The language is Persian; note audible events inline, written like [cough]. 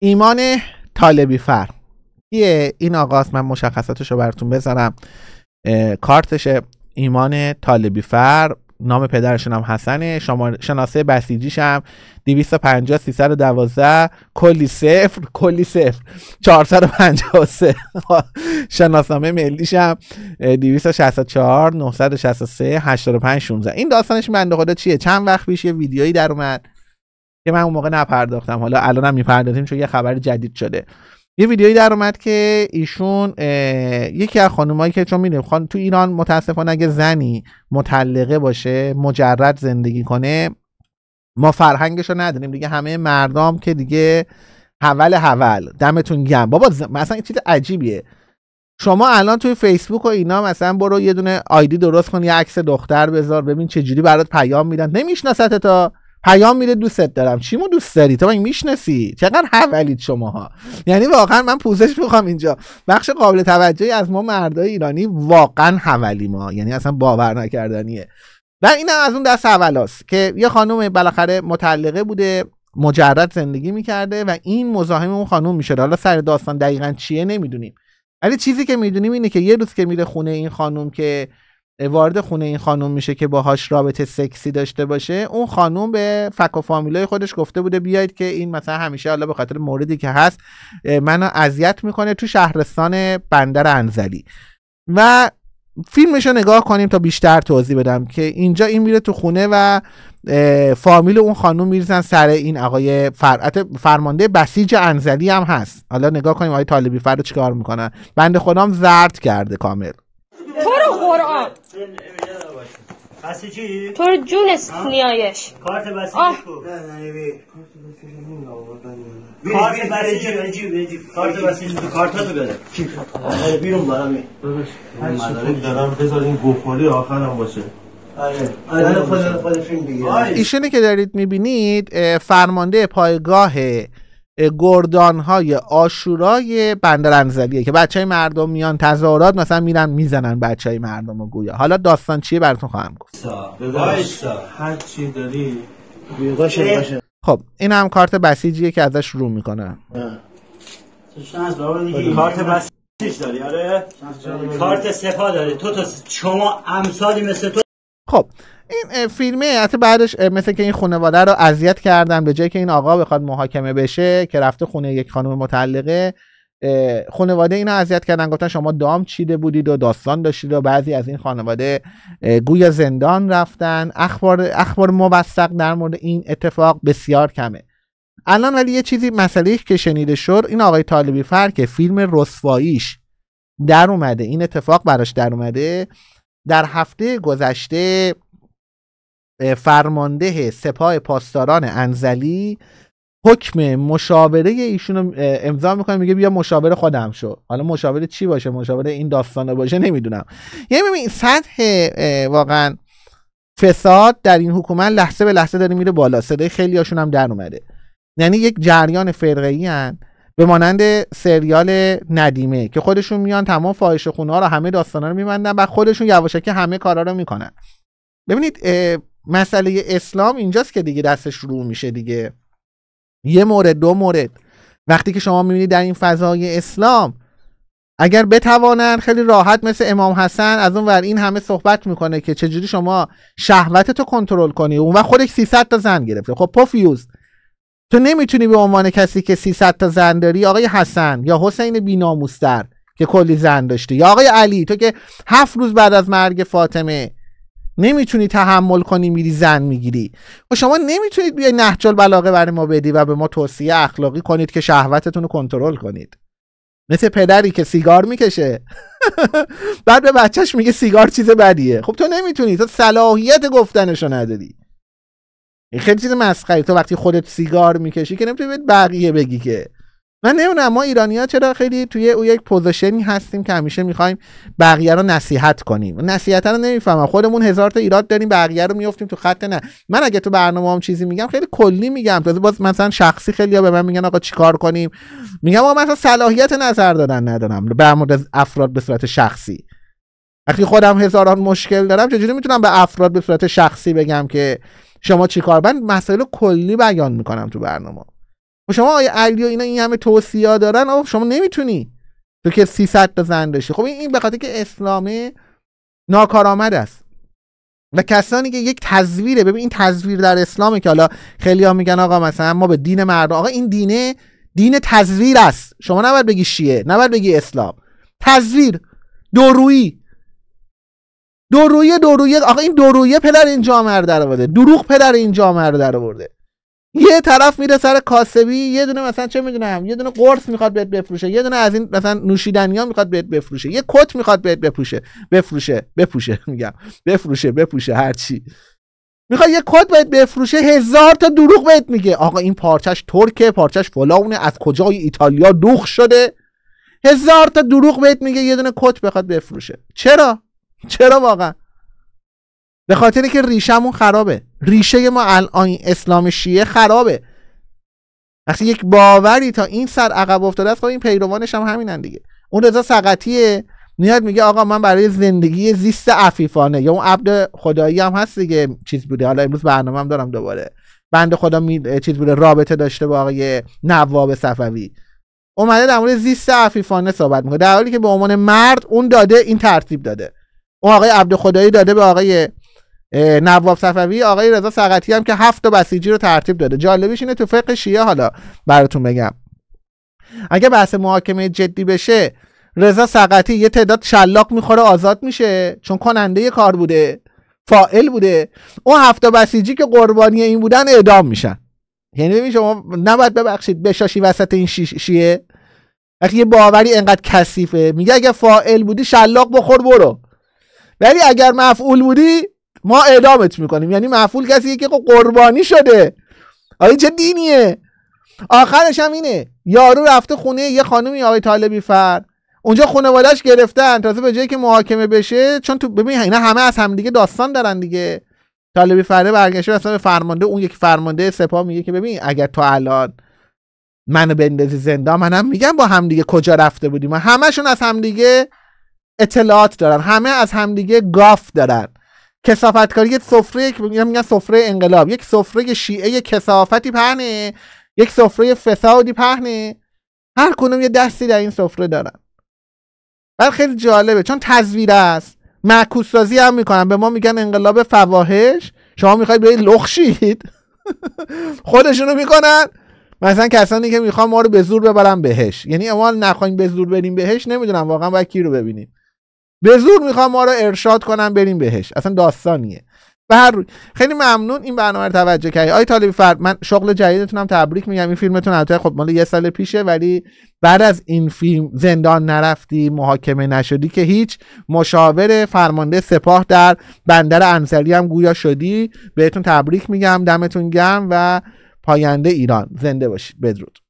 ایمان طالبی فر یه این آقاست من مشخصاتش رو براتون بذارم کارتش ایمان طالبی فر نام پدرشون هم حسنه شما شناسه بسیجیش هم 250 312 کلی صفر کلی صفر 453 [laughs] شناسنامه ملیش هم 264 963 85 16 این داستانش بنده خدا چیه چند وقت پیش یه ویدیویی در اومد که من اون موقع نپرداختم حالا الانم میپردازیم چون یه خبر جدید شده یه ویدیویی در اومد که ایشون یکی از خانمایی که چون میدونیم خان تو ایران متاسفانه اگه زنی مطلقه باشه مجرد زندگی کنه ما فرهنگش رو نداریم دیگه همه مردم که دیگه حول حول دمتون گم بابا ز... مثلا این چیز عجیبیه شما الان توی فیسبوک و اینا مثلا برو یه دونه آیدی درست کن یه عکس دختر بذار ببین چه جوری برات پیام میدن نمیشناست تا پیام میده دوستت دارم چی دوست داری تو میشناسی چقدر حولید شماها یعنی واقعا من پوزش میخوام اینجا بخش قابل توجهی از ما مردای ایرانی واقعا حولی ما یعنی اصلا باور نکردنیه و این از اون دست حولاست که یه خانم بالاخره متعلقه بوده مجرد زندگی میکرده و این مزاحم اون خانم میشه. حالا سر داستان دقیقا چیه نمیدونیم ولی چیزی که میدونیم اینه که یه روز که میره خونه این خانم که وارد خونه این خانم میشه که باهاش رابطه سکسی داشته باشه اون خانم به فک و فامیلای خودش گفته بوده بیاید که این مثلا همیشه حالا به خاطر موردی که هست منو اذیت میکنه تو شهرستان بندر انزلی و فیلمش رو نگاه کنیم تا بیشتر توضیح بدم که اینجا این میره تو خونه و فامیل اون خانوم میریزن سر این آقای فر... فرمانده بسیج انزلی هم هست حالا نگاه کنیم آقای طالبی فرد چیکار میکنن بند خودم زرد کرده کامل قرآن بسیجی؟ تو رو جون نیایش کارت بسیجی کو کارت بسیجی کارت بسیجی کارت تو بده آره بیرون برام مدارک دارم بذار این گفاله آخرم باشه آره. آره، آره، ایشونی که دارید میبینید فرمانده پایگاه گردان های آشورای بندر انزلیه که بچه های مردم میان تظاهرات مثلا میرن میزنن بچه های مردم و گویا حالا داستان چیه براتون خواهم گفت خب این هم کارت بسیجیه که ازش رو میکنه کارت بسیج داری آره؟ کارت داری تو تا شما امثالی مثل تو خب این فیلمه حتی بعدش مثل که این خانواده رو اذیت کردن به جای که این آقا بخواد محاکمه بشه که رفته خونه یک خانم متعلقه خانواده اینو اذیت کردن گفتن شما دام چیده بودید و داستان داشتید و بعضی از این خانواده گویا زندان رفتن اخبار اخبار موثق در مورد این اتفاق بسیار کمه الان ولی یه چیزی مسئله که شنیده شد این آقای طالبی فر که فیلم رسواییش در اومده این اتفاق براش در اومده در هفته گذشته فرمانده سپاه پاسداران انزلی حکم مشاوره ایشون امضا میکنه میگه بیا مشاور خودم شو حالا مشاوره چی باشه مشاوره این داستانه باشه نمیدونم یعنی ببین سطح واقعا فساد در این حکومت لحظه به لحظه داره میره بالا صدای خیلی هاشون هم در اومده یعنی یک جریان فرقه هن به مانند سریال ندیمه که خودشون میان تمام فاحش خونه ها رو همه داستانا رو میبندن و خودشون یواشکی همه کارا رو میکنن ببینید مسئله اسلام اینجاست که دیگه دستش رو میشه دیگه یه مورد دو مورد وقتی که شما میبینید در این فضای اسلام اگر بتوانند خیلی راحت مثل امام حسن از اون ور این همه صحبت میکنه که چجوری شما شهوتتو رو کنترل کنی اون وقت خودش 300 تا زن گرفته خب پوفیوز تو نمیتونی به عنوان کسی که 300 تا زن داری آقای حسن یا حسین بیناموستر که کلی زن داشته یا آقای علی تو که هفت روز بعد از مرگ فاطمه نمیتونی تحمل کنی میری زن میگیری و خب شما نمیتونید بیای نهجال بلاغه برای ما بدی و به ما توصیه اخلاقی کنید که شهوتتون رو کنترل کنید مثل پدری که سیگار میکشه [laughs] بعد به بچهش میگه سیگار چیز بدیه خب تو نمیتونی تو صلاحیت گفتنشو نداری این خیلی چیز مسخری تو وقتی خودت سیگار میکشی که نمیتونی بقیه بگی که من نمیدونم ما ایرانی ها چرا خیلی توی او یک پوزیشنی هستیم که همیشه میخوایم بقیه رو نصیحت کنیم نصیحت رو نمیفهمم خودمون هزار تا ایراد داریم بقیه رو میفتیم تو خط نه من اگه تو برنامه هم چیزی میگم خیلی کلی میگم تازه باز مثلا شخصی خیلی ها به من میگن آقا چیکار کنیم میگم آقا مثلا صلاحیت نظر دادن ندارم به مورد افراد به صورت شخصی وقتی خودم هزاران مشکل دارم چجوری میتونم به افراد به صورت شخصی بگم که شما چیکار من مسائل کلی بیان میکنم تو برنامه و خب شما آقای علی و اینا این همه توصیه دارن آقا شما نمیتونی تو که 300 تا زن داشتی خب این به خاطر که اسلامه ناکارآمد است و کسانی که یک تصویره ببین این تصویر در اسلامه که حالا خیلی ها میگن آقا مثلا ما به دین مرد، آقا این دینه دین تصویر است شما نباید بگی شیعه نباید بگی اسلام تصویر دورویی دورویی، آقا این درویه پدر این جامعه رو دروغ پدر این یه طرف میره سر کاسبی یه دونه مثلا چه میدونم یه دونه قرص میخواد بهت بفروشه یه دونه از این مثلا نوشیدنی ها میخواد بهت بفروشه یه کت میخواد بهت بپوشه بفروشه بپوشه [laughs] میگم بفروشه بپوشه هرچی میخواد یه کت بهت بفروشه هزار تا دروغ بهت میگه آقا این پارچش ترکه پارچش فلاونه از کجای ایتالیا دوخ شده هزار تا دروغ بهت میگه یه دونه کت بخواد بفروشه چرا چرا واقعا به خاطر اینکه ریشمون خرابه ریشه ما الان اسلام شیعه خرابه وقتی یک باوری تا این سر عقب افتاده است خب این پیروانش هم همینن دیگه اون رضا سقطیه میاد میگه آقا من برای زندگی زیست عفیفانه یا اون عبد خدایی هم هست دیگه چیز بوده حالا امروز برنامه هم دارم دوباره بند خدا می... چیز بوده رابطه داشته با آقای نواب صفوی اومده در مورد زیست عفیفانه صحبت میکنه در حالی که به عنوان مرد اون داده این ترتیب داده اون آقای عبد خدایی داده به آقای نواب صفوی آقای رضا سقطی هم که هفت تا بسیجی رو ترتیب داده جالبش اینه تو فقه شیعه حالا براتون بگم اگه بحث محاکمه جدی بشه رضا سقطی یه تعداد شلاق میخوره آزاد میشه چون کننده یه کار بوده فائل بوده اون تا بسیجی که قربانی این بودن اعدام میشن یعنی ببین شما نباید ببخشید بشاشی وسط این شیعه اگه یه باوری اینقدر کثیفه میگه اگه فائل بودی شلاق بخور برو ولی اگر مفعول بودی ما اعدامت میکنیم یعنی مفعول کسی که خب قربانی شده آیا چه دینیه آخرش هم اینه یارو رفته خونه یه خانمی آقای طالبی فر اونجا خانواده‌اش گرفتن تازه به جایی که محاکمه بشه چون تو ببین اینا همه از همدیگه داستان دارن دیگه طالبی فره برگشته مثلا فرمانده اون یک فرمانده سپاه میگه که ببین اگر تو الان منو بندازی زندان منم میگم با همدیگه کجا رفته بودیم همشون از همدیگه اطلاعات دارن همه از همدیگه گاف دارن کسافتکاری یک سفره میگن سفره انقلاب یک سفره شیعه کسافتی پهنه یک سفره فسادی پهنه هر کنم یه دستی در این سفره دارن بعد خیلی جالبه چون تزویر است معکوس سازی هم میکنن به ما میگن انقلاب فواهش شما میخواید برید لخشید [laughs] خودشونو میکنن مثلا کسانی که میخوان ما رو به زور ببرن بهش یعنی ما نخوایم به زور بریم بهش نمیدونم واقعا باید کی رو ببینیم به زور میخوام ما رو ارشاد کنم بریم بهش اصلا داستانیه به روی. خیلی ممنون این برنامه رو توجه کردی آی طالبی فرد من شغل جدیدتونم تبریک میگم این فیلمتون البته خب مال یه سال پیشه ولی بعد از این فیلم زندان نرفتی محاکمه نشدی که هیچ مشاور فرمانده سپاه در بندر انصاری هم گویا شدی بهتون تبریک میگم دمتون گرم و پاینده ایران زنده باشید بدرود